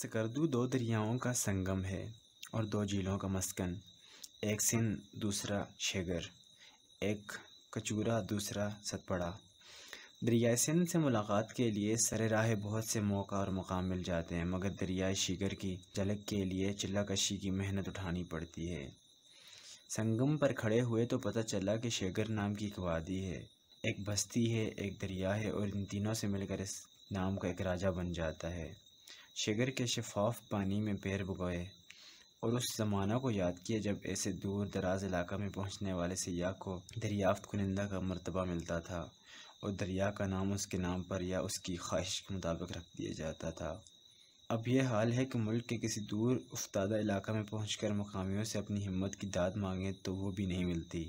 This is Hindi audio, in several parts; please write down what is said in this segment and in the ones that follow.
सकरदू दो दरियाओं का संगम है और दो झीलों का मस्कन एक सिंध दूसरा शेगर एक कचूरा दूसरा सतपड़ा दरियाए सिंध से मुलाकात के लिए सर राह बहुत से मौका और मकाम मिल जाते हैं मगर दरियाए शिगर की झलक के लिए चिल्लाकशी की मेहनत उठानी पड़ती है संगम पर खड़े हुए तो पता चला कि शेगर नाम की एक वादी है एक बस्ती है एक दरिया है और इन तीनों से मिलकर इस नाम का एक राजा बन जाता है शिगर के शफाफ पानी में पैर भुगोए और उस ज़माना को याद किया जब ऐसे दूर दराज इलाका में पहुंचने वाले सयाह को दरियाफ्त कुनिंदा का मरतबा मिलता था और दरिया का नाम उसके नाम पर या उसकी ख्वाहिश के मुताबिक रख दिया जाता था अब यह हाल है कि मुल्क के किसी दूर उफ्तादा इलाका में पहुँच कर मकामियों से अपनी हिम्मत की दाद मांगें तो वो भी नहीं मिलती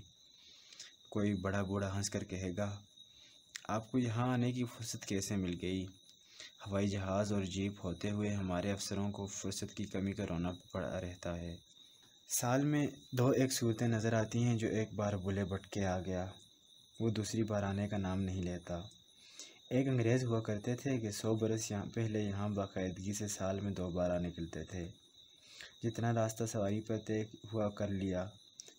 कोई बड़ा बूढ़ा हंस कर कहेगा आपको यहाँ आने की फुर्सत कैसे मिल गई हवाई जहाज़ और जीप होते हुए हमारे अफसरों को फुर्सत की कमी का रोना पड़ा रहता है साल में दो एक सूरतें नज़र आती हैं जो एक बार बुले भटके आ गया वो दूसरी बार आने का नाम नहीं लेता एक अंग्रेज़ हुआ करते थे कि सौ बरस यहाँ पहले यहाँ बाकायदगी से साल में दो बार आने निकलते थे जितना रास्ता सवारी पर तय हुआ कर लिया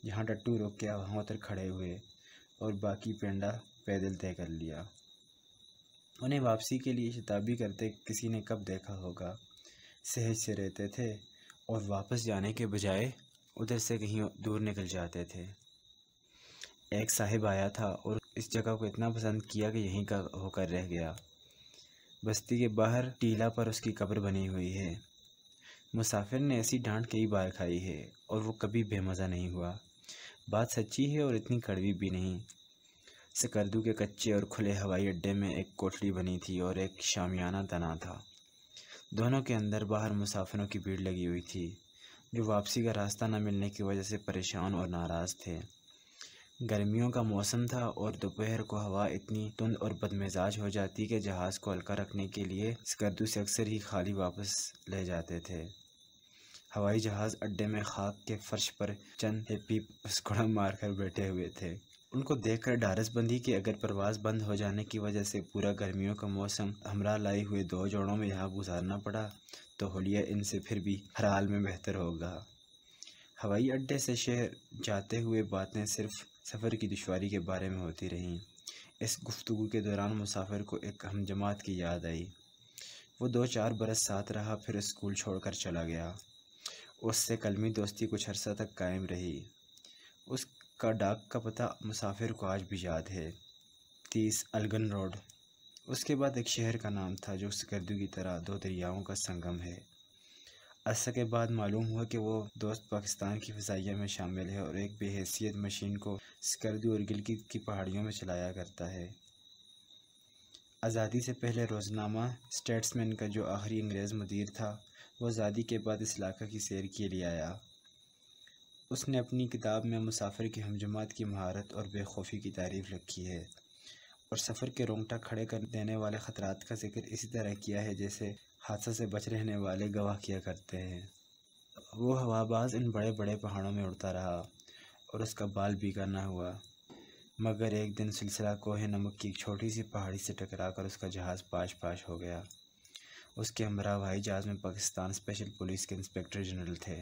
जहाँ टट्टू रोक के वहाँ उतर खड़े हुए और बाकी पेंडा पैदल तय कर लिया उन्हें वापसी के लिए शताब्दी करते किसी ने कब देखा होगा सहज से रहते थे और वापस जाने के बजाय उधर से कहीं दूर निकल जाते थे एक साहिब आया था और इस जगह को इतना पसंद किया कि यहीं का होकर रह गया बस्ती के बाहर टीला पर उसकी कब्र बनी हुई है मुसाफिर ने ऐसी डांट कई बार खाई है और वो कभी बेमज़ा नहीं हुआ बात सच्ची है और इतनी कड़वी भी नहीं सकरदू के कच्चे और खुले हवाई अड्डे में एक कोठरी बनी थी और एक शामियाना तना था दोनों के अंदर बाहर मुसाफिरों की भीड़ लगी हुई थी जो वापसी का रास्ता न मिलने की वजह से परेशान और नाराज़ थे गर्मियों का मौसम था और दोपहर को हवा इतनी तुंद और बदमिजाज हो जाती कि जहाज़ को हल्का रखने के लिए स्कर्दू से अक्सर ही खाली वापस ले जाते थे हवाई जहाज़ अड्डे में खाक के फर्श पर चंद पीप स्कुड़ा मारकर बैठे हुए थे उनको देखकर डारस बंदी कि अगर प्रवास बंद हो जाने की वजह से पूरा गर्मियों का मौसम हमरा लाए हुए दो जोड़ों में यहाँ गुजारना पड़ा तो होलिया इनसे फिर भी हर हाल में बेहतर होगा हवाई अड्डे से शहर जाते हुए बातें सिर्फ सफ़र की दुशारी के बारे में होती रहीं इस गुफ्तु के दौरान मुसाफिर को एक हम जमात की याद आई वो दो चार बरस साथ रहा फिर स्कूल छोड़कर चला गया उससे कलमी दोस्ती कुछ अरसा तक कायम रही उस का डाक का पता मुसाफिर को आज भी याद है तीस अलगन रोड उसके बाद एक शहर का नाम था जो सिकर्दू की तरह दो दरियाओं का संगम है अरसा के बाद मालूम हुआ कि वो दोस्त पाकिस्तान की फजाइया में शामिल है और एक बेहसीत मशीन को सिकर्दू और गिलगित की पहाड़ियों में चलाया करता है आज़ादी से पहले रोज़नामा स्टेट्समैन का जो आखिरी अंग्रेज़ मदीर था वो आज़ादी के बाद इस इलाका की सैर के लिए आया उसने अपनी किताब में मुसाफिर की हमजमात की महारत और बेखौफी की तारीफ़ लिखी है और सफ़र के रोंगटा खड़े कर देने वाले ख़तरा का जिक्र इसी तरह किया है जैसे हादसा से बच रहने वाले गवाह किया करते हैं वो हवाबाज इन बड़े बड़े पहाड़ों में उड़ता रहा और उसका बाल भी करना हुआ मगर एक दिन सिलसिला कोह नमक की एक छोटी सी पहाड़ी से टकराकर उसका जहाज़ पाश पाश हो गया उसके हमरा हवाई जहाज़ में पाकिस्तान स्पेशल पुलिस के इंस्पेक्टर जनरल थे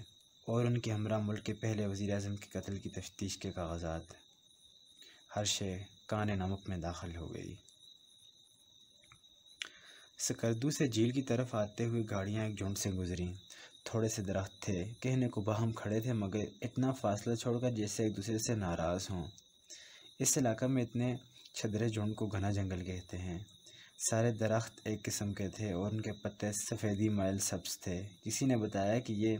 और उनके हमरा मुल्क के पहले वज़ी अजम के कत्ल की तफ्तीश के कागजात हर शे कान नमक में दाखिल हो गई सकरदू से झील की तरफ आते हुए गाड़ियाँ एक झुंड से गुजरी थोड़े से दरख्त थे कहने को बहम खड़े थे मगर इतना फासला छोड़कर जैसे एक दूसरे से नाराज़ हों इस इलाके में इतने छदरे झुंड को घना जंगल कहते हैं सारे दरख्त एक किस्म के थे और उनके पत्ते सफ़ेदी मायल सब्ज थे किसी ने बताया कि ये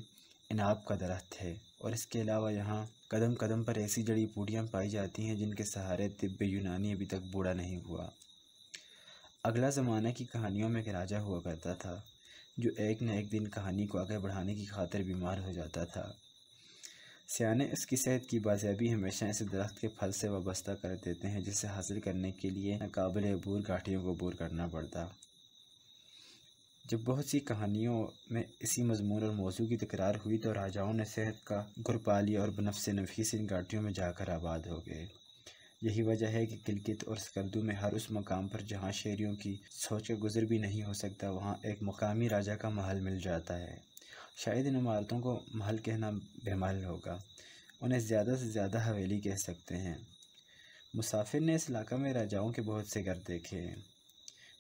इनाब का दरख्त है और इसके अलावा यहाँ कदम कदम पर ऐसी जड़ी बूटियाँ पाई जाती हैं जिनके सहारे तिब यूनानी अभी तक बूढ़ा नहीं हुआ अगला ज़माना की कहानियों में एक राजा हुआ करता था जो एक न एक दिन कहानी को आगे बढ़ाने की खातिर बीमार हो जाता था सियाने उसकी सेहत की बाजियाबी हमेशा ऐसे दरख्त के फल से वाबस्ता कर देते हैं जिसे हासिल करने के लिए नाकबिल बूर गाठियों को बूर करना पड़ता जब बहुत सी कहानियों में इसी मजमून और मौजू की तकरार हुई तो राजाओं ने सेहत का गुर पा लिया और बनफ से नफीस इन घाटियों में जाकर आबाद हो गए यही वजह है कि गिलगित और स्कर्दू में हर उस मकाम पर जहाँ शेरियों की सोच का गुजर भी नहीं हो सकता वहाँ एक मकामी राजा का महल मिल जाता है शायद इन इमारतों को महल कहना बेमहल होगा उन्हें ज़्यादा से ज़्यादा हवेली कह सकते हैं मुसाफिर ने इस इलाका में राजाओं के बहुत से घर देखे हैं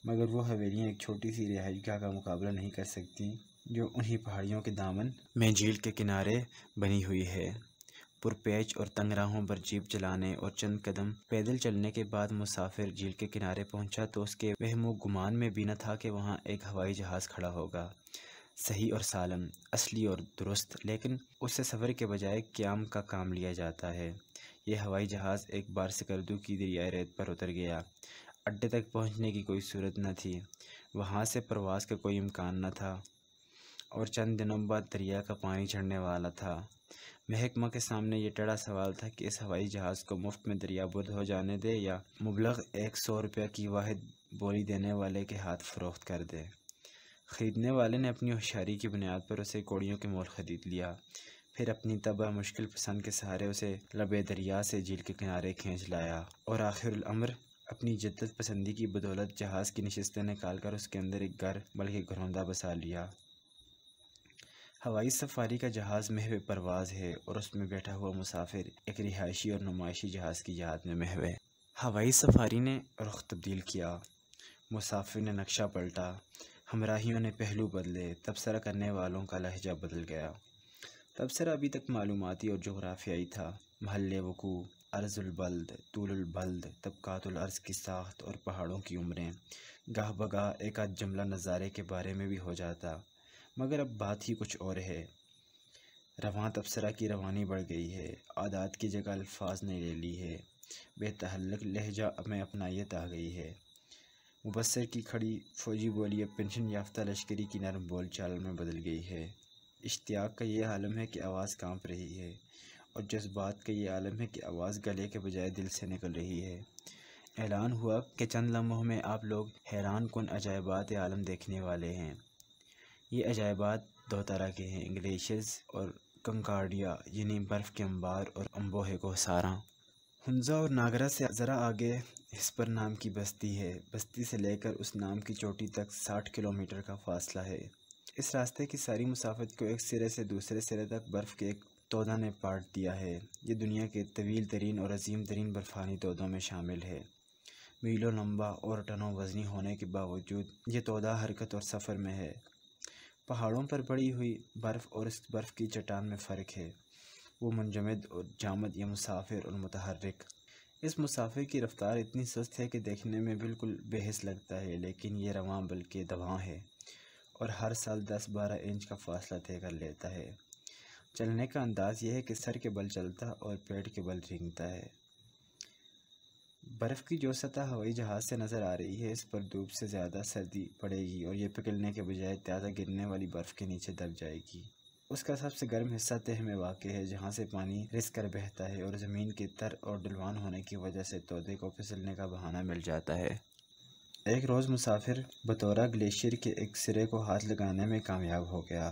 मगर वो हवेलियाँ एक छोटी सी रिहाइश गाह का मुकाबला नहीं कर सकती जो उन्हीं पहाड़ियों के दामन में झील के किनारे बनी हुई है पुरपेच और तंग राहों पर जीप चलाने और चंद कदम पैदल चलने के बाद मुसाफिर झील के किनारे पहुंचा तो उसके वहमो गुमान में भी न था कि वहां एक हवाई जहाज़ खड़ा होगा सही और सालम असली और दुरुस्त लेकिन उससे सफ़र के बजाय क्याम का काम लिया जाता है यह हवाई जहाज़ एक बार सिकर्दू की दरियाए रेत पर उतर गया अड्डे तक पहुंचने की कोई सूरत न थी वहां से प्रवास का कोई इम्कान न था और चंद दिनों बाद दरिया का पानी चढ़ने वाला था महकमा के सामने ये टड़ा सवाल था कि इस हवाई जहाज़ को मुफ्त में दरिया बुद्ध हो जाने दे या मुबलक एक सौ रुपये की वाद बोली देने वाले के हाथ फरोख्त कर दे ख़रीदने वाले ने अपनी होशियारी की बुनियाद पर उसे कोड़ियों के मोल ख़रीद लिया फिर अपनी तबाह मुश्किल पसंद के सहारे उसे लबे दरिया से झील के किनारे खींच लाया और आखिर आखिरमर अपनी जद्दत पसंदी की बदौलत जहाज़ की नशस्तें निकाल कर उसके अंदर एक घर बल्कि घरौंदा बसा लिया हवाई सफारी का जहाज़ महव परवाज़ है और उसमें बैठा हुआ मुसाफिर एक रिहायशी और नुमाइशी जहाज़ की जहाद में महव है हवाई सफारी ने रुख तब्दील किया मुसाफिर ने नक्शा पलटा हमराहियों ने पहलू बदले तबसरा करने वालों का लहजा बदल गया तबसरा अभी तक मालूमती और जोग्राफियाई था महल वकू अर्जुलबल्द तूलबल्द तबकातुलर्ज की साख्त और पहाड़ों की उम्रें गाह बगा एक आध जुमला नज़ारे के बारे में भी हो जाता मगर अब बात ही कुछ और है रवान तबसरा की रवानी बढ़ गई है आदात की जगह अल्फाज ने ले ली है बेतहलक लहजा में अपनाइत आ गई है मुबसर की खड़ी फौजी बोली अब पेंशन याफ्ता लश्करी की नरम बोल चाल में बदल गई है इश्तियाक का यह आलम है कि आवाज़ कांप रही है और जज्बात का ये आलम है कि आवाज़ गले के बजाय दिल से निकल रही है ऐलान हुआ कि चंद लम्हों में आप लोग हैरान कन अजायबात आलम देखने वाले हैं ये अजायबात दो तरह के हैं ग्लेशियर्स और कंकार्डिया यानी बर्फ़ के अंबार और अम्बोहे को सारा हंजा और नागरा से ज़रा आगे हिस्पर नाम की बस्ती है बस्ती से लेकर उस नाम की चोटी तक साठ किलोमीटर का फासला है इस रास्ते की सारी मुसाफत को एक सिरे से दूसरे सिरे तक बर्फ़ के एक तोदा ने पाट दिया है ये दुनिया के तवील तरीन और अजीम तरीन बर्फ़ानी तोदों में शामिल है मीलों लंबा और टनों वजनी होने के बावजूद ये तोदा हरकत और सफ़र में है पहाड़ों पर पड़ी हुई बर्फ़ और इस बर्फ़ की चट्टान में फ़र्क है वो मुंजमद और जामद या मुसाफिर और मतहरक इस मुसाफिर की रफ़्तार इतनी सस्त है कि देखने में बिल्कुल बेहस लगता है लेकिन ये रवान बल्कि दवा है और हर साल दस बारह इंच का फासला तय कर लेता है चलने का अंदाज़ यह है कि सर के बल चलता और पेट के बल रेंगता है बर्फ़ की जो सतह हवाई जहाज़ से नज़र आ रही है इस पर धूप से ज़्यादा सर्दी पड़ेगी और यह पिघलने के बजाय ताज़ा गिरने वाली बर्फ़ के नीचे दब जाएगी उसका सबसे गर्म हिस्सा तह में वाक़ है जहाँ से पानी रिस कर बहता है और ज़मीन के तर और डलवान होने की वजह से तोदे को फिसलने का बहाना मिल जाता है एक रोज़ मुसाफिर बतौरा ग्लेशियर के एक सिरे को हाथ लगाने में कामयाब हो गया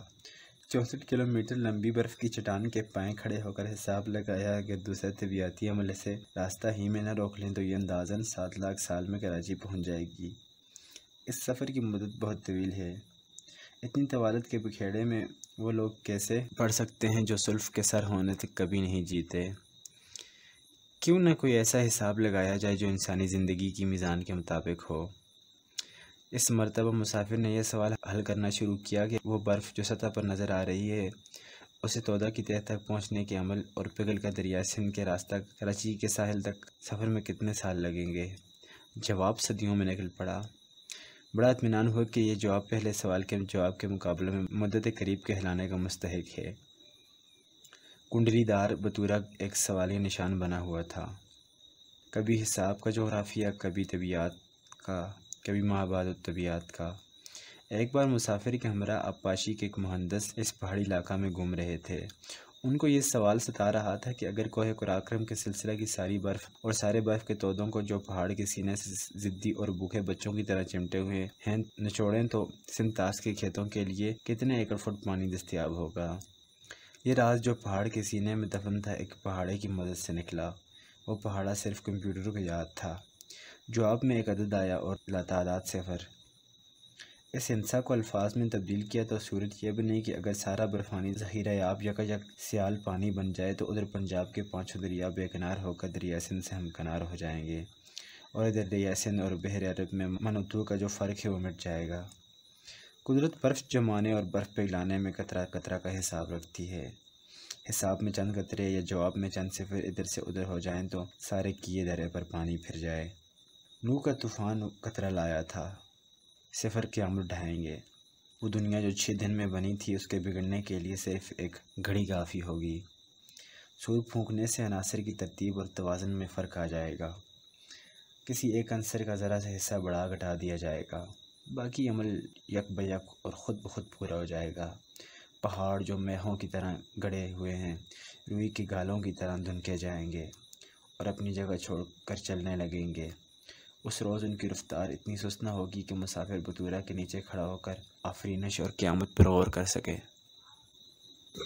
चौंसठ किलोमीटर लंबी बर्फ की चट्टान के पाए खड़े होकर हिसाब लगाया अगर दूसरे तबियाती अमले से रास्ता ही में न रोक लें तो ये अंदाजन सात लाख साल में कराची पहुंच जाएगी इस सफ़र की मदद बहुत तवील है इतनी तवालत के बखेड़े में वो लोग कैसे पढ़ सकते हैं जो सुल्फ़ के सर होने तक कभी नहीं जीते क्यों ना कोई ऐसा हिसाब लगाया जाए जो इंसानी ज़िंदगी की मीज़ान के मुताबिक हो इस मरतबा मुसाफिर ने यह सवाल हल करना शुरू किया कि वह बर्फ़ जो सतह पर नज़र आ रही है उसे तोदा की तह तक पहुँचने के अमल और पिघल का दरिया सिंध के रास्ता कराची के साहिल तक सफ़र में कितने साल लगेंगे जवाब सदियों में निकल पड़ा बड़ा इतमान हुआ कि यह जवाब पहले सवाल के जवाब के मुकाबले में मदद करीब कहलाने का मुस्तक है कुंडलीदार बतूरा एक सवाल निशान बना हुआ था कभी हिसाब का जोग्राफिया कभी तबियात का कभी महाभारत तबियात का एक बार मुसाफिर के हमरा अपाशी के एक मुहंदस इस पहाड़ी इलाका में घूम रहे थे उनको ये सवाल सता रहा था कि अगर कोहे कुराक्रम के सिलसिले की सारी बर्फ़ और सारे बर्फ़ के तोदों को जो पहाड़ के सीने से ज़िद्दी और भूखे बच्चों की तरह चिमटे हुए हैं निचोड़ें तो सिंतास के खेतों के लिए कितने एकड़ फुट पानी दस्तियाब होगा ये राज जो पहाड़ के सीने में दफन था एक पहाड़े की मदद से निकला वो पहाड़ा सिर्फ कंप्यूटर का याद था जवाब में एक अदद आया और लातादात सफ़र इस हिंसा को अल्फाज में तब्दील किया तो सूरत यह भी नहीं कि अगर सारा बर्फ़ानी आप याब यक सियाल पानी बन जाए तो उधर पंजाब के पाँचों दरिया बेकनार होकर दरिया सिंध से हमकनार हो जाएंगे और इधर दरिया सिंध और बहर अरब में मनतू का जो फ़र्क है वो मिट जाएगा कुदरत बर्फ़ जमाने और बर्फ़ पिघलाने में कतरा कतरा का हिसाब रखती है हिसाब में चंद कतरे या जवाब में चंद से फिर इधर से उधर हो जाए तो सारे किए दरे पर पानी फिर जाए नू का तूफ़ान कतरा लाया था सिफर के अमर ढहेंगे वो दुनिया जो छः दिन में बनी थी उसके बिगड़ने के लिए सिर्फ एक घड़ी काफ़ी होगी सूर फूँकने से अनासर की तरतीब और तोज़न में फ़र्क आ जाएगा किसी एक अंसर का ज़रा सा हिस्सा बढ़ा घटा दिया जाएगा बाकी अमल यक बयक और ख़ुद ब खुद पूरा हो जाएगा पहाड़ जो मेहों की तरह गड़े हुए हैं रूई की गालों की तरह धुनके जाएंगे और अपनी जगह छोड़ कर चलने लगेंगे उस रोज़ उनकी रफ्तार इतनी सुस्त ना होगी कि मुसाफिर बतूरा के नीचे खड़ा होकर आफरीनश और क़्यामत पर गौर कर सके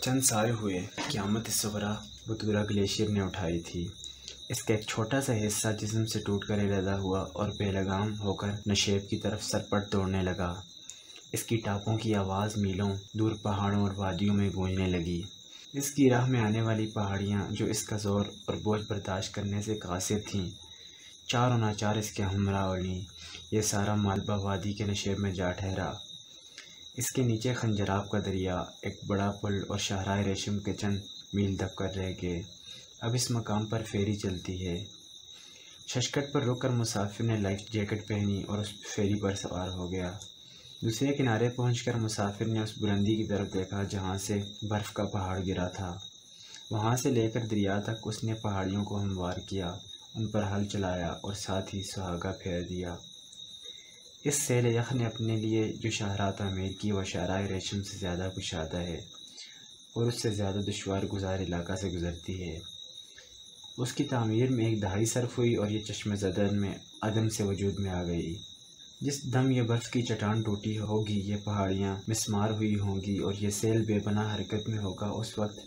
चंद साल हुए क़्यामत सबरा बतूरा ग्लेशियर ने उठाई थी इसका एक छोटा सा हिस्सा जिसम से टूट कर इरादा हुआ और बेलगाम होकर नशेब की तरफ सरपट दौड़ने लगा इसकी टापों की आवाज़ मीलों दूर पहाड़ों और वादियों में गूंजने लगी इसकी राह में आने वाली पहाड़ियाँ जो इसका ज़ोर और बोझ बर्दाश्त करने से कासिर थीं चार अनाचार इसके हमरा वली ये सारा मालबा वादी के नशेब में जा ठहरा इसके नीचे खंजराब का दरिया एक बड़ा पुल और शहरा रेशम के चंद मील दब कर रह गए अब इस मकाम पर फेरी चलती है शशकट पर रुककर मुसाफिर ने लाइफ जैकेट पहनी और उस फेरी पर सवार हो गया दूसरे किनारे पहुंचकर मुसाफिर ने उस बुलंदी की तरफ देखा जहां से बर्फ़ का पहाड़ गिरा था वहां से लेकर दरिया तक उसने पहाड़ियों को हमवार किया उन पर हल चलाया और साथ ही सुहागा फेर दिया इस सैल यख ने अपने लिए जो शाहरात आमेर की वह शाहरा रेशम से ज़्यादा कुशादा है और उससे ज़्यादा दुशवार गुजार इलाका से गुज़रती है उसकी तमीर में एक दहाई सर्फ हुई और यह चश्म जदन में अदम से वजूद में आ गई जिस दम यह बर्फ़ की चटान टूटी होगी ये पहाड़ियाँ मिसमार हुई होंगी और यह सैल बेपना हरकत में होगा उस वक्त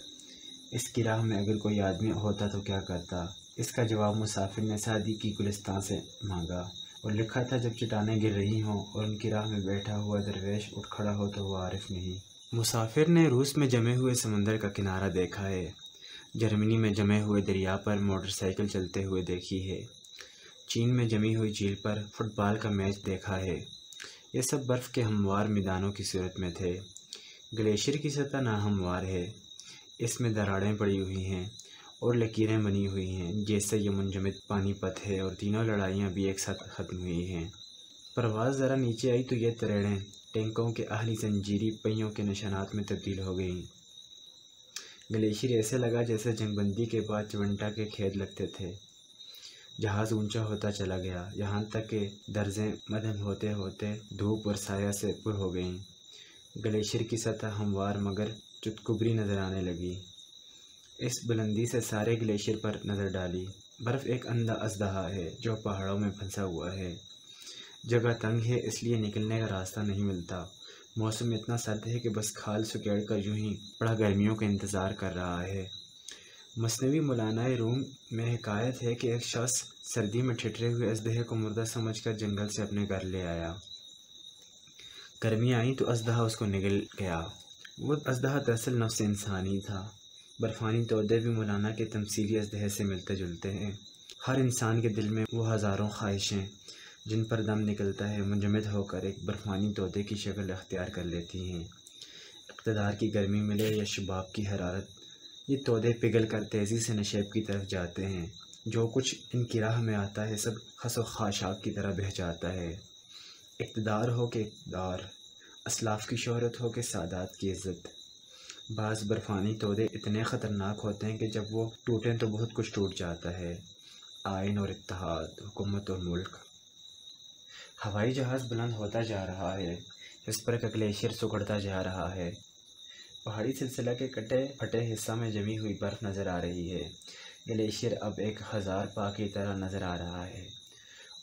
इसकी राह में अगर कोई आदमी होता तो क्या करता इसका जवाब मुसाफिर ने शादी की गुलस्तान से मांगा और लिखा था जब चटाने गिर रही हों और उनकी राह में बैठा हुआ दरवेश उठ खड़ा हो तो वह आरफ नहीं मुसाफिर ने रूस में जमे हुए समंदर का किनारा देखा है जर्मनी में जमे हुए दरिया पर मोटरसाइकिल चलते हुए देखी है चीन में जमी हुई झील पर फुटबॉल का मैच देखा है ये सब बर्फ़ के हमवार मैदानों की सूरत में थे ग्लेशियर की सतह नाहमवार है इसमें दराड़ें पड़ी हुई हैं और लकीरें बनी हुई हैं जैसे ये मुंजमद पानीपत है और तीनों लड़ाइयाँ भी एक साथ ख़त्म हुई हैं परवाज़ ज़रा नीचे आई तो ये तरेड़ें टैंकों के अहली जंजीरी पहियों के निशानात में तब्दील हो गई ग्लेशियर ऐसे लगा जैसे जंगबंदी के बाद चवंटा के खेत लगते थे जहाज़ ऊंचा होता चला गया यहाँ तक कि दर्जें मदम होते होते धूप और साया से पुर हो गईं ग्लेशियर की सतह हमवार मगर चुतकुबरी नज़र आने लगी इस बुलंदी से सारे ग्लेशियर पर नज़र डाली बर्फ़ एक अंधा अजदहा है जो पहाड़ों में फंसा हुआ है जगह तंग है इसलिए निकलने का रास्ता नहीं मिलता मौसम इतना सर्द है कि बस खाल सुकेड़ कर यूं ही बड़ा गर्मियों का इंतज़ार कर रहा है मसनवी मौलाना रूम में हकायत है कि एक शख्स सर्दी में ठिठरे हुए अजदहे को मुर्दा समझ कर जंगल से अपने घर ले आया गर्मी आई तो अजदहा उसको निकल गया वो अजदहा दरअसल नफ्स इंसानी था बरफ़ानी तोदे भी मौलाना के तमसीली अजदह से मिलते जुलते हैं हर इंसान के दिल में वो हज़ारों ख्वाहिशें जिन पर दम निकलता है मुंजमद होकर एक बरफ़ानी तोदे की शक्ल अख्तियार कर लेती हैं इकतदार की गर्मी मिले या शबाब की हरारत ये तोदे पिघल कर तेज़ी से नशेब की तरफ जाते हैं जो कुछ इनकी राह में आता है सब खसो खाशाक की तरह बह जाता है इकतदार हो के इकदार असलाफ की शहरत हो के सादात की इज़्ज़त बास बर्फ़ानी तोदे इतने ख़तरनाक होते हैं कि जब वो टूटें तो बहुत कुछ टूट जाता है आयन और इतिहाद हुकूमत और मुल्क हवाई जहाज़ बुलंद होता जा रहा है इस पर का ग्लेशियर सुखड़ता जा रहा है पहाड़ी सिलसिला के कटे फटे हिस्सा में जमी हुई बर्फ़ नज़र आ रही है ग्लेशियर अब एक हज़ार पा की तरह नज़र आ रहा है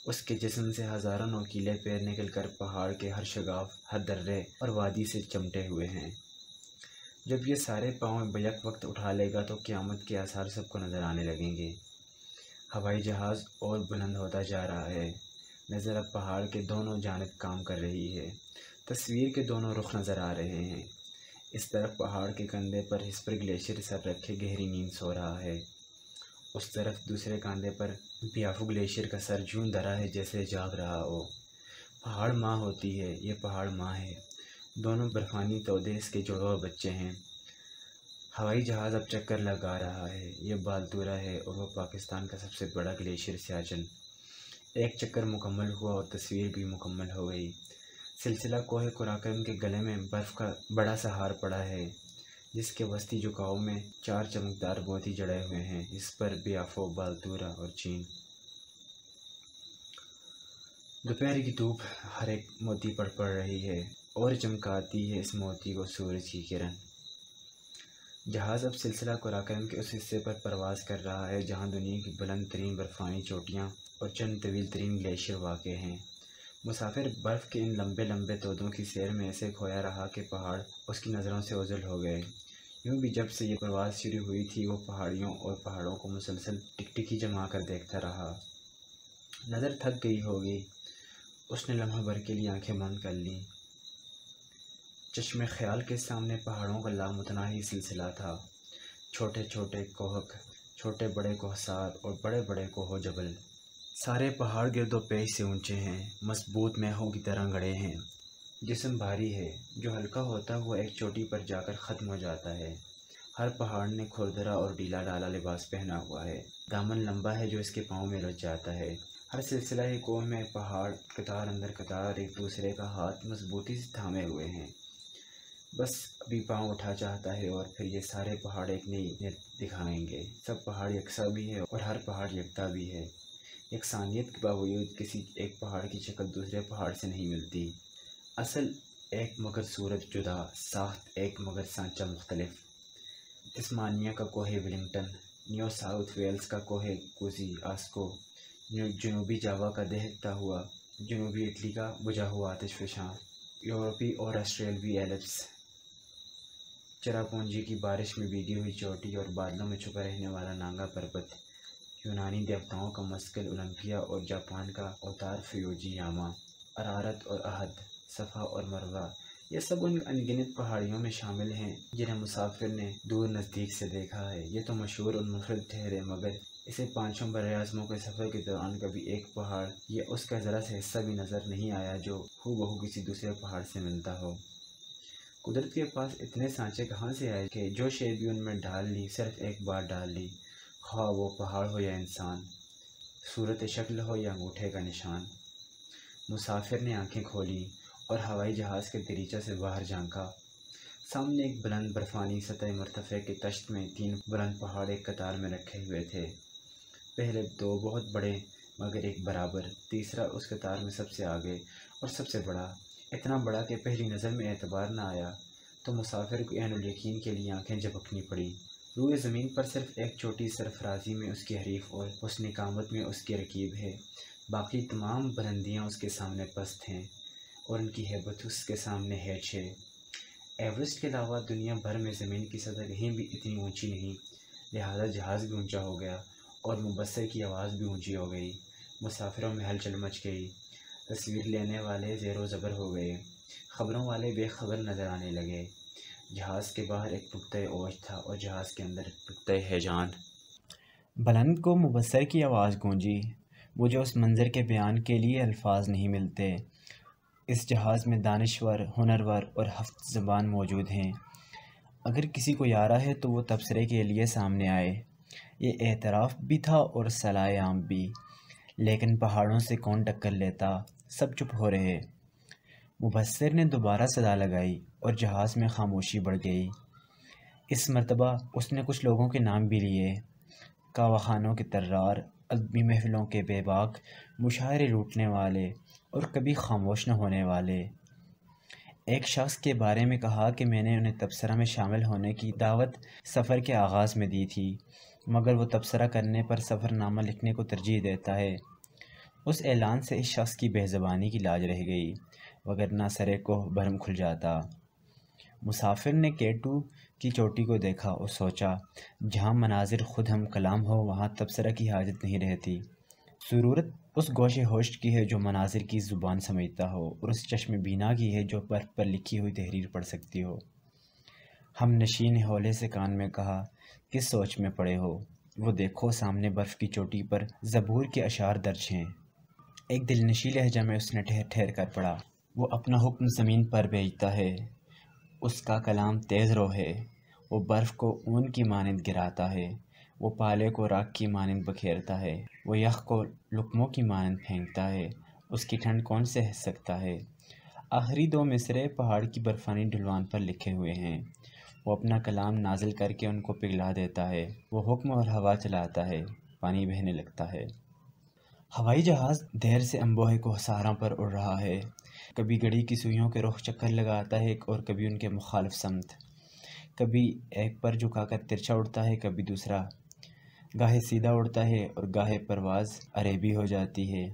उसके जिसम से हज़ारों नोकीले पैर निकल कर पहाड़ के हर शगाफ हर दर्रे और वादी से चमटे हुए हैं जब ये सारे पाँव बैक वक्त उठा लेगा तो क़्यामत के आसार सबको नज़र आने लगेंगे हवाई जहाज़ और बुलंद होता जा रहा है नज़र अब पहाड़ के दोनों जानब काम कर रही है तस्वीर के दोनों रुख नज़र आ रहे हैं इस तरफ पहाड़ के कंधे पर पर ग्लेशियर सर रखे गहरी नींद सो रहा है उस तरफ दूसरे कंधे पर बियाफू ग्लेशियर का सर जून धरा है जैसे जाग रहा हो पहाड़ माँ होती है ये पहाड़ माँ है दोनों बर्फानी तोदेस के जुड़वा बच्चे हैं हवाई जहाज़ अब चक्कर लगा रहा है यह बालतूरा है और वह पाकिस्तान का सबसे बड़ा ग्लेशियर सियाचन एक चक्कर मुकम्मल हुआ और तस्वीर भी मुकम्मल हो गई सिलसिला कोहे कुराकरम के गले में बर्फ़ का बड़ा सहार पड़ा है जिसके वस्ती झुकाव में चार चमकदार मोती जड़े हुए हैं इस पर बियाफो बालतूरा और चीन दोपहर की धूप हर एक मोती पर पड़ रही है और चमकाती है इस मोती को सूरज की किरण जहाज़ अब सिलसिला कराकरम के उस हिस्से पर परवाज़ कर रहा है जहाँ दुनिया की बुलंद तरीन बर्फ़ानी चोटियाँ और चंद तवील तरीन ग्लेशियर वाक़ हैं मुसाफिर बर्फ़ के इन लंबे लंबे तोदों की सैर में ऐसे खोया रहा कि पहाड़ उसकी नज़रों से उजल हो गए यूँ भी जब से ये परवाज़ शुरू हुई थी वो पहाड़ियों और पहाड़ों को मुसलसल टिकटिकी जमा कर देखता रहा नज़र थक गई होगी उसने लम्हा भर के लिए आंखें बंद कर लीं चश्म ख्याल के सामने पहाड़ों का लामतना ही सिलसिला था छोटे छोटे कोहक छोटे बड़े कोहसार और बड़े बड़े कोहो जबल सारे पहाड़ गिरदो पेश से ऊंचे हैं मजबूत मेहों की तरह गड़े हैं जिसम भारी है जो हल्का होता हुआ एक चोटी पर जाकर ख़त्म हो जाता है हर पहाड़ ने खुरदरा और डीला डाला लिबास पहना हुआ है दामन लंबा है जो इसके पाँव में रच जाता है हर सिलसिला ही कोह में पहाड़ कतार अंदर कतार एक दूसरे का हाथ मजबूती से थामे हुए हैं बस अभी पाँव उठा जाता है और फिर ये सारे पहाड़ एक नई दिखाएंगे सब पहाड़ यकसा भी है और हर पहाड़ यकता भी है यकसानियत के बावजूद किसी एक पहाड़ की शक्ल दूसरे पहाड़ से नहीं मिलती असल एक मगर सूरज जुदा साथ एक मगर सांचा मुख्तलिफ तस्मानिया का कोहे विलिंगटन न्यू साउथ वेल्स का कोहे कोजी आस्को न्यू जनूबी जावा का दहता हुआ जनूबी इटली का बुझा हुआ आतिश फिशां यूरोपी और ऑस्ट्रेलवी एलप्स चरापूंजी की बारिश में भीगी हुई चोटी और बादलों में छुपा रहने वाला नांगा पर्वत यूनानी देवताओं का मस्कल ओलंपिया और जापान का अवतार फ्योजी यामा अरारत और अहद सफ़ा और मरवा ये सब उन अनगिनत पहाड़ियों में शामिल हैं जिन्हें मुसाफिर ने दूर नज़दीक से देखा है ये तो मशहूर और मुफरत ठहरे मगर इसे पांचों आजमों के सफ़र के दौरान कभी एक पहाड़ या उसका ज़रा सा हिस्सा भी नज़र नहीं आया जो हु बहू किसी दूसरे पहाड़ से मिलता हो कुदरत के पास इतने सांचे कहाँ से आए कि जो शेर भी उनमें डाल ली सिर्फ एक बार डाल ली खा वो पहाड़ हो या इंसान सूरत शक्ल हो या अंगूठे का निशान मुसाफिर ने आंखें खोली और हवाई जहाज़ के दरीचा से बाहर झांका सामने एक बुलंद बर्फ़ानी सतह मरतफ़े के तश्त में तीन बुलंद पहाड़ एक कतार में रखे हुए थे पहले दो बहुत बड़े मगर एक बराबर तीसरा उस कतार में सबसे आगे और सबसे बड़ा इतना बड़ा कि पहली नज़र में एतबार ना आया तो मुसाफिर को यकीन के लिए आंखें झपकनी पड़ी रूए ज़मीन पर सिर्फ एक छोटी सरफराजी में उसकी हरीफ और उसने कामत में उसके रकीब है बाकी तमाम बुलंदियाँ उसके सामने पस्त हैं और उनकी हैबत उसके सामने हैच है एवरेस्ट के अलावा दुनिया भर में ज़मीन की सतह कहीं भी इतनी ऊंची नहीं लिहाजा जहाज़ भी ऊंचा हो गया और मुबसर की आवाज़ भी ऊंची हो गई मुसाफिरों में हलचल मच गई तस्वीर लेने वाले जेरो ज़बर हो गए ख़बरों वाले बेखबर नज़र आने लगे जहाज़ के बाहर एक पुख्त ओज था और जहाज़ के अंदर एक पुख्त हैजान बुलंद को मुबसर की आवाज़ गूंजी मुझे उस मंज़र के बयान के लिए अल्फाज नहीं मिलते इस जहाज़ में दानश्वर हुनरवर और हफ्त ज़बान मौजूद हैं अगर किसी को यारा है तो वो तबसरे के लिए सामने आए ये एतराफ़ भी था और सलाह आम भी लेकिन पहाड़ों से कौन टक्कर लेता सब चुप हो रहे मुबसर ने दोबारा सदा लगाई और जहाज़ में खामोशी बढ़ गई इस मरतबा उसने कुछ लोगों के नाम भी लिए कावाखानों के तर्रार अदबी महफिलों के बेबाक मुशायरे लूटने वाले और कभी खामोश न होने वाले एक शख्स के बारे में कहा कि मैंने उन्हें तबसरा में शामिल होने की दावत सफ़र के आगाज़ में दी थी मगर वो तबसरा करने पर सफ़रनामा लिखने को तरजीह देता है उस ऐलान से इस शख्स की बेजबानी की लाज रह गई वगरना सरे को भरम खुल जाता मुसाफिर ने केटू की चोटी को देखा और सोचा जहाँ मनाजिर खुद हम कलाम हो वहाँ तबसरा की हाजत नहीं रहती जरूरत उस गोशे होश की है जो मनाजिर की ज़ुबान समझता हो और उस चश्मे बीना की है जो बर्फ पर लिखी हुई तहरीर पढ़ सकती हो हम नशीन हौले से कान में कहा किस सोच में पड़े हो वो देखो सामने बर्फ़ की चोटी पर जबूर के अशार दर्ज हैं एक दिलनशी लहजा में उसने ठहर ठहर कर पढ़ा वो अपना हुक्म ज़मीन पर भेजता है उसका कलाम तेज़ रो है वो बर्फ़ को ऊन की मानंद गिराता है वो पाले को राख की मानंद बखेरता है वो यख को लुकमों की मानंद फेंकता है उसकी ठंड कौन से हंस सकता है आखिरी दो मिसरे पहाड़ की बर्फ़ानी ढुलवान पर लिखे हुए हैं वो अपना कलाम नाजिल करके उनको पिघला देता है वो हुक्म और हवा चलाता है पानी बहने लगता है हवाई जहाज़ देर से अम्बोहे को हसारा पर उड़ रहा है कभी घड़ी की सुइयों के रुख चक्कर लगाता है और कभी उनके मुखालफ समत कभी एक पर झुकाकर तिरछा उड़ता है कभी दूसरा गाहे सीधा उड़ता है और गाहे परवाज़ अरेबी हो जाती है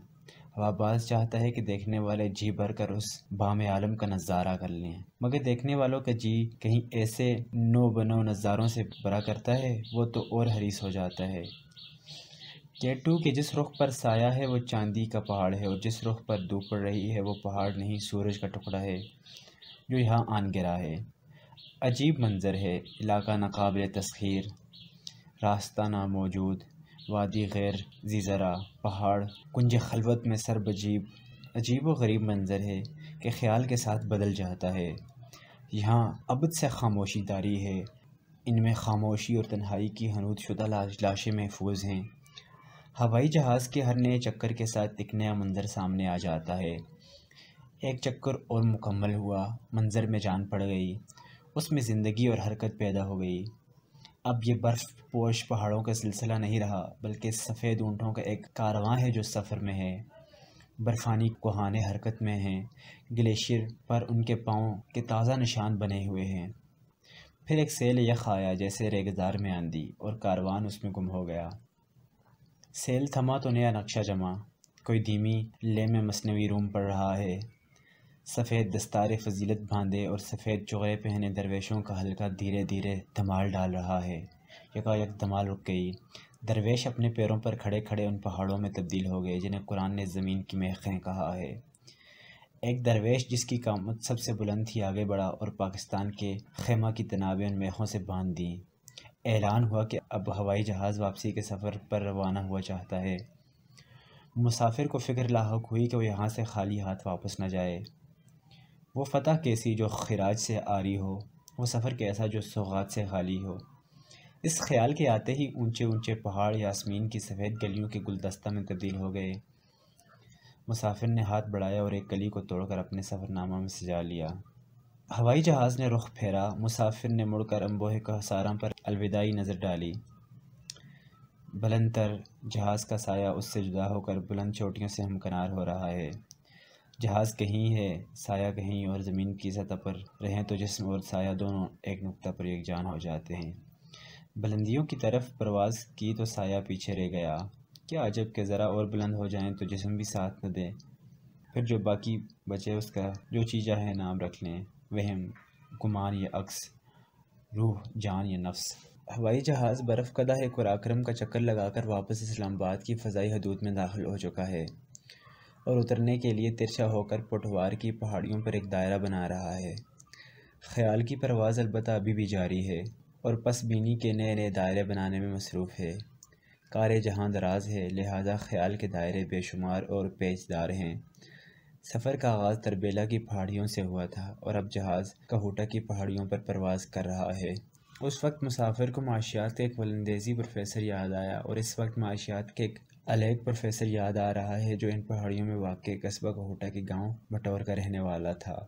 हवाबाज चाहता है कि देखने वाले जी भर कर उस बाम आलम का नज़ारा कर लें मगर देखने वालों का जी कहीं ऐसे नो बनो नज़ारों से भरा करता है वो तो और हरीस हो जाता है केटू के जिस रुख पर साया है वो चांदी का पहाड़ है और जिस रुख पर धूप पड़ रही है वो पहाड़ नहीं सूरज का टुकड़ा है जो यहाँ आन गिरा है अजीब मंज़र है इलाका नाकबिल तस्खीर रास्ता ना मौजूद वादी गैर जीज़रा पहाड़ कुंज खलवत में सरब अजीब व गरीब मंज़र है कि ख्याल के साथ बदल जाता है यहाँ अबद से खामोशी दारी है इनमें खामोशी और तन्हाई की हनूद शुदा लाशें महफूज हैं हवाई जहाज़ के हर नए चक्कर के साथ एक नया मंजर सामने आ जाता है एक चक्कर और मुकम्मल हुआ मंजर में जान पड़ गई उसमें ज़िंदगी और हरकत पैदा हो गई अब ये बर्फ़ पोश पहाड़ों का सिलसिला नहीं रहा बल्कि सफ़ेद ऊँटों का एक कारवां है जो सफ़र में है बर्फ़ानी कोहाने हरकत में हैं ग्लेशियर पर उनके पाँव के ताज़ा निशान बने हुए हैं फिर एक सेल यख आया जैसे रेगदार में आंधी और कारवान उसमें गुम हो गया सेल थमा तो नया नक्शा जमा कोई धीमी ले में मसनवी रूम पड़ रहा है सफ़ेद दस्तार फजीलत बांधे और सफ़ेद चोरे पहने दरवेशों का हल्का धीरे धीरे धमाल डाल रहा है यकायक धमाल रुक गई दरवेश अपने पैरों पर खड़े खड़े उन पहाड़ों में तब्दील हो गए जिन्हें कुरान ने ज़मीन की महकें कहा है एक दरवेश जिसकी कामत सबसे बुलंद थी आगे बढ़ा और पाकिस्तान के खेमा की तनावें उन मेहों से बांध दी ऐलान हुआ कि अब हवाई जहाज़ वापसी के सफ़र पर रवाना हुआ चाहता है मुसाफिर को फ़िक्र लाक हुई कि वो यहाँ से खाली हाथ वापस ना जाए वो फतह कैसी जो खराज से आ रही हो वो सफ़र कैसा जो सौगात से खाली हो इस ख्याल के आते ही ऊंचे ऊंचे पहाड़ यासमीन की सफ़ेद गलियों के गुलदस्ता में तब्दील हो गए मुसाफिर ने हाथ बढ़ाया और एक गली को तोड़कर अपने सफ़रनामा में सजा लिया हवाई जहाज़ ने रुख फेरा मुसाफिर ने मुड़कर अम्बोहे को सारा पर अलविदाई नज़र डाली बुलंद तर जहाज़ का साया उससे जुदा होकर बुलंद चोटियों से हमकनार हो रहा है जहाज़ कहीं है साया कहीं और ज़मीन की सतह पर रहें तो जिसम और साया दोनों एक नुकता पर एक जान हो जाते हैं बुलंदियों की तरफ प्रवास की तो साया पीछे रह गया क्या अजब के ज़रा और बुलंद हो जाएं तो जिसम भी साथ न दे फिर जो बाकी बचे उसका जो चीज़ा है नाम रख लें वहम गुमान या अक्स रूह जान या नफ्स हवाई जहाज़ बर्फ़ कदा है कुराक्रम का चक्कर लगाकर वापस इस्लामाबाद की फ़जाई हदूद में दाखिल हो चुका है और उतरने के लिए तिरछा होकर पटवार की पहाड़ियों पर एक दायरा बना रहा है ख्याल की परवाज़ अलबत् अभी भी जारी है और पसबीनी के नए नए दायरे बनाने में मसरूफ़ है कार जहाँ दराज है लिहाजा ख्याल के दायरे बेशुमार और पेचदार हैं सफ़र का आगाज़ तरबेला की पहाड़ियों से हुआ था और अब जहाज़ कहूटा की पहाड़ियों पर परवाज़ कर रहा है उस वक्त मुसाफिर को माशियात के एक वलंदेज़ी प्रोफेसर याद आया और इस वक्त माशियात के एक अलग प्रोफेसर याद आ रहा है जो इन पहाड़ियों में वाक़ कस्बा कहूटा के गाँव बटौर का रहने वाला था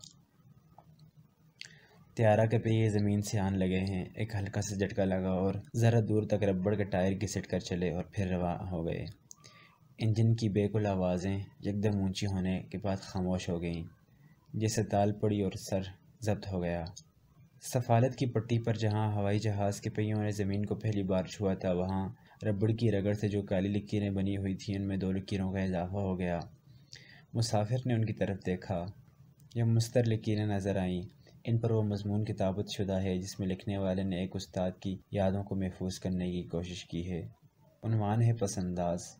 त्यारा के ये ज़मीन से आन लगे हैं एक हल्का सा झटका लगा और ज़रा दूर तक रबड़ के टायर घिसट कर चले और फिर रवा हो गए इंजन की बेकुल आवाज़ें यकदम ऊंची होने के बाद खामोश हो गईं जैसे ताल पड़ी और सर जब्त हो गया सफालत की पट्टी पर जहाँ हवाई जहाज़ के पहियों ने ज़मीन को पहली बार छुआ था वहाँ रबड़ की रगड़ से जो काली लकीरें बनी हुई थीं उनमें दो लकीरों का इजाफा हो गया मुसाफिर ने उनकी तरफ देखा जब मुस्तर लकीरें नज़र आईं इन पर वो मजमून किताबत शुदा है जिसमें लिखने वाले ने एक उस्ताद की यादों को महफूज करने की कोशिश की है उनवान है पसंदाज